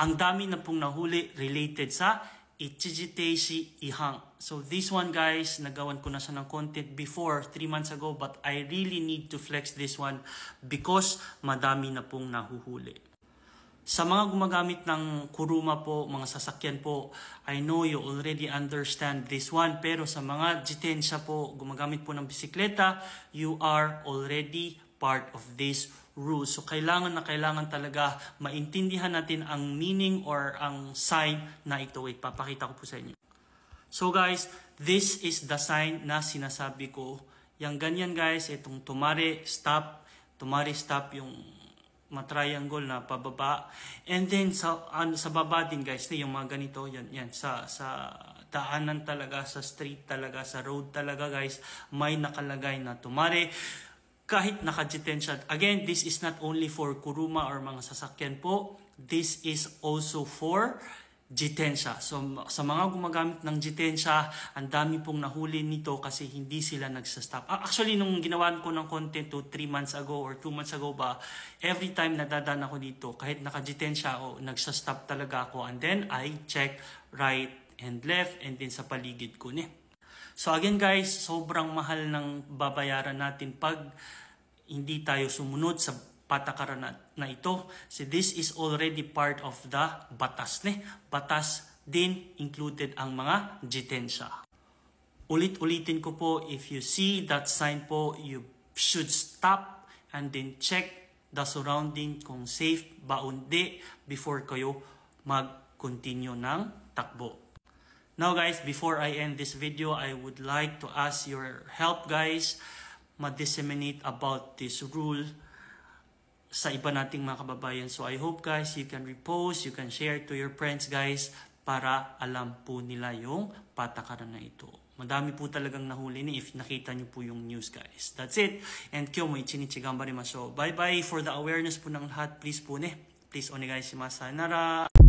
ang dami na pong nahuli related sa Ichijiteishi Ihang. So this one guys, nagawan ko na siya ng content before 3 months ago but I really need to flex this one because madami na pong nahuhuli. Sa mga gumagamit ng kuruma po, mga sasakyan po, I know you already understand this one. Pero sa mga jitensya po, gumagamit po ng bisikleta, you are already part of this rules. So kailangan na kailangan talaga maintindihan natin ang meaning or ang sign na ito. Wait, papakita ko po sa inyo. So guys, this is the sign na sinasabi ko. Yang ganyan guys, itong tumare, stop, tumare, stop yung matriangle na pababa. And then sa ano, sa baba din guys, na yung mga ganito, yan yan sa sa daanan talaga, sa street talaga, sa road talaga guys, may nakalagay na tumare kahit nakajiten siya. Again, this is not only for kuruma or mga sasakyan po. This is also for jitensya. So sa mga gumagamit ng jitensya, ang dami pong nahuli nito kasi hindi sila nagsastop. Actually, nung ginawan ko ng content to 3 months ago or 2 months ago ba, every time nadadaan ako dito, kahit naka-jitensya, oh, nagsastop talaga ako. And then I check right and left and then sa paligid ko ni. So again guys, sobrang mahal ng babayaran natin pag hindi tayo sumunod sa patakaran na, na ito. So this is already part of the batas. Ne? Batas din included ang mga jitensya. Ulit-ulitin ko po, if you see that sign po, you should stop and then check the surrounding kung safe ba undi before kayo mag-continue ng takbo. Now guys, before I end this video, I would like to ask your help guys ma-disseminate about this rule sa iba nating mga kababayan. So I hope guys, you can repost, you can share to your friends guys para alam po nila yung patakaran na ito. Madami po talagang nahuli ni if nakita niyo po yung news guys. That's it. And kyo mo ichinichigamba rin maso. Bye bye for the awareness po ng lahat. Please po ne. Please one guys, masanara.